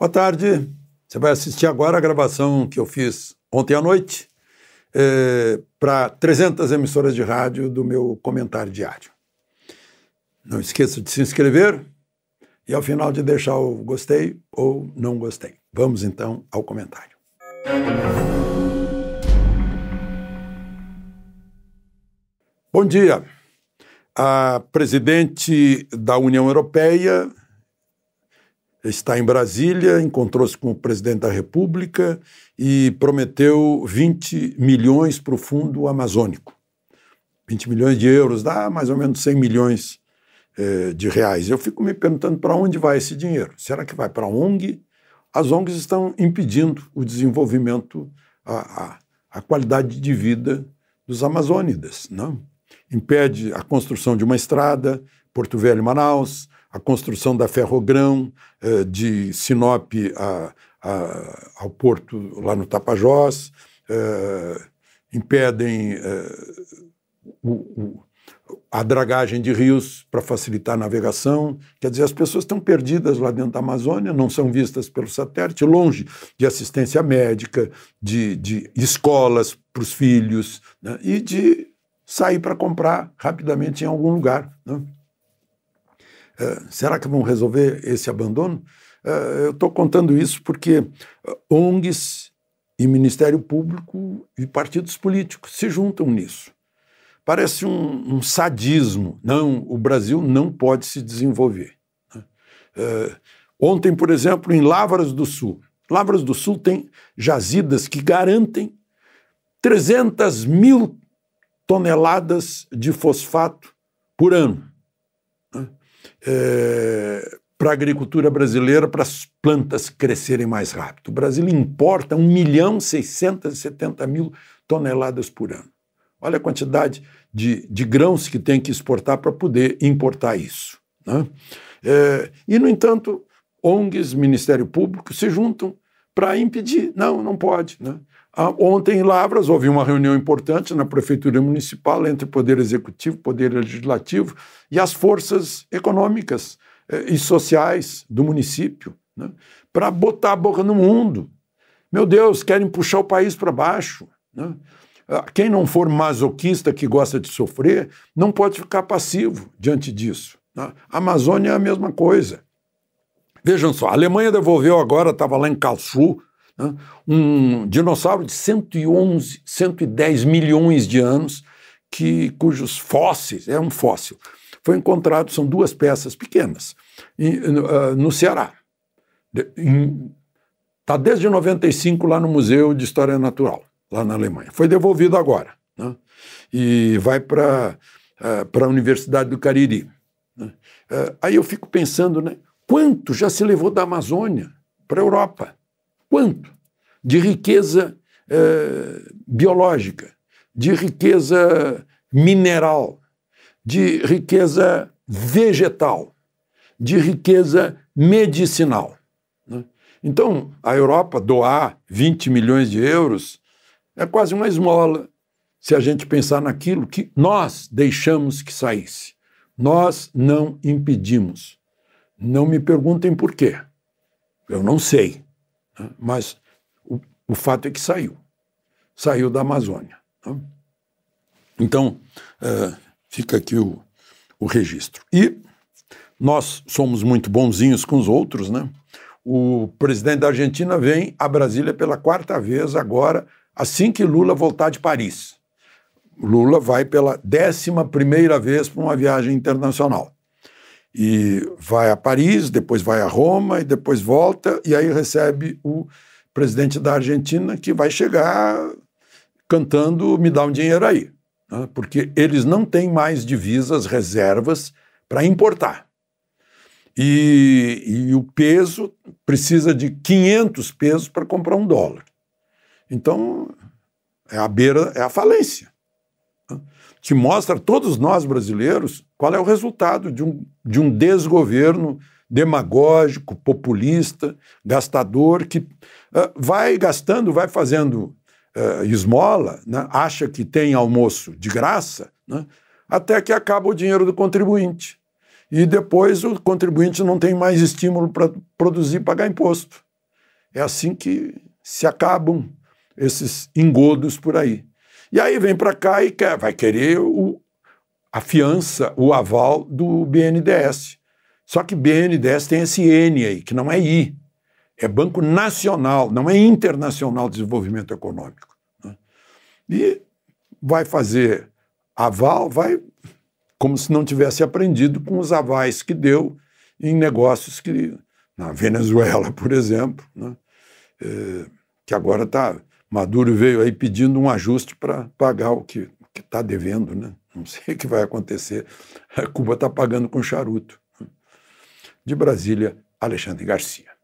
Boa tarde. Você vai assistir agora a gravação que eu fiz ontem à noite é, para 300 emissoras de rádio do meu comentário diário. Não esqueça de se inscrever e ao final de deixar o gostei ou não gostei. Vamos então ao comentário. Bom dia. A presidente da União Europeia está em Brasília, encontrou-se com o presidente da República e prometeu 20 milhões para o Fundo Amazônico. 20 milhões de euros, dá mais ou menos 100 milhões eh, de reais. Eu fico me perguntando para onde vai esse dinheiro. Será que vai para a ONG? As ONGs estão impedindo o desenvolvimento, a, a, a qualidade de vida dos amazônidas. Não? Impede a construção de uma estrada, Porto Velho, Manaus, a construção da Ferrogrão, eh, de Sinop a, a, ao porto lá no Tapajós, eh, impedem eh, a dragagem de rios para facilitar a navegação. Quer dizer, as pessoas estão perdidas lá dentro da Amazônia, não são vistas pelo satélite, longe de assistência médica, de, de escolas para os filhos né? e de sair para comprar rapidamente em algum lugar. Né? É, será que vão resolver esse abandono? Uh, eu estou contando isso porque é, ONGs e Ministério Público e partidos políticos se juntam nisso. Parece um, um sadismo. Não, o Brasil não pode se desenvolver. Né? Uh, ontem, por exemplo, em Lavras do Sul. Lavras do Sul tem jazidas que garantem 300 mil toneladas de fosfato por ano é, para a agricultura brasileira, para as plantas crescerem mais rápido. O Brasil importa 1 milhão 670 mil toneladas por ano. Olha a quantidade de, de grãos que tem que exportar para poder importar isso. Né? É, e, no entanto, ONGs, Ministério Público se juntam para impedir. Não, não pode. Né? Ah, ontem em Lavras houve uma reunião importante na Prefeitura Municipal entre Poder Executivo, Poder Legislativo e as forças econômicas eh, e sociais do município, né? para botar a boca no mundo. Meu Deus, querem puxar o país para baixo. Né? Ah, quem não for masoquista, que gosta de sofrer, não pode ficar passivo diante disso. Né? A Amazônia é a mesma coisa. Vejam só, a Alemanha devolveu agora, estava lá em Calçu, né? um dinossauro de 111, 110 milhões de anos, que, cujos fósseis, é um fóssil, foi encontrado, são duas peças pequenas, ah, no Ceará. Está desde 95 lá no Museu de História Natural, lá na Alemanha. Foi devolvido agora. Né? E vai para para a ah, Universidade do Cariri. Né? Ah, aí eu fico pensando, né? Quanto já se levou da Amazônia para a Europa? quanto de riqueza eh, biológica, de riqueza mineral, de riqueza vegetal, de riqueza medicinal. Né? Então, a Europa doar 20 milhões de euros é quase uma esmola se a gente pensar naquilo que nós deixamos que saísse. Nós não impedimos. Não me perguntem por quê. Eu não sei. Mas o, o fato é que saiu. Saiu da Amazônia. Né? Então, é, fica aqui o, o registro. E nós somos muito bonzinhos com os outros, né? O presidente da Argentina vem a Brasília pela quarta vez agora, assim que Lula voltar de Paris. Lula vai pela décima primeira vez para uma viagem internacional e vai a Paris, depois vai a Roma e depois volta e aí recebe o presidente da Argentina que vai chegar cantando me dá um dinheiro aí, né? porque eles não têm mais divisas, reservas para importar. E, e o peso precisa de 500 pesos para comprar um dólar. Então, é a beira, é a falência que mostra a todos nós brasileiros qual é o resultado de um, de um desgoverno demagógico, populista, gastador, que uh, vai gastando, vai fazendo uh, esmola, né? acha que tem almoço de graça, né? até que acaba o dinheiro do contribuinte. E depois o contribuinte não tem mais estímulo para produzir e pagar imposto. É assim que se acabam esses engodos por aí. E aí vem para cá e quer, vai querer o, a fiança, o aval do BNDES. Só que BNDES tem esse N aí, que não é I. É Banco Nacional, não é Internacional de Desenvolvimento Econômico. Né? E vai fazer aval, vai como se não tivesse aprendido com os avais que deu em negócios que, na Venezuela, por exemplo, né? é, que agora está Maduro veio aí pedindo um ajuste para pagar o que está devendo, né? Não sei o que vai acontecer. A Cuba está pagando com charuto. De Brasília, Alexandre Garcia.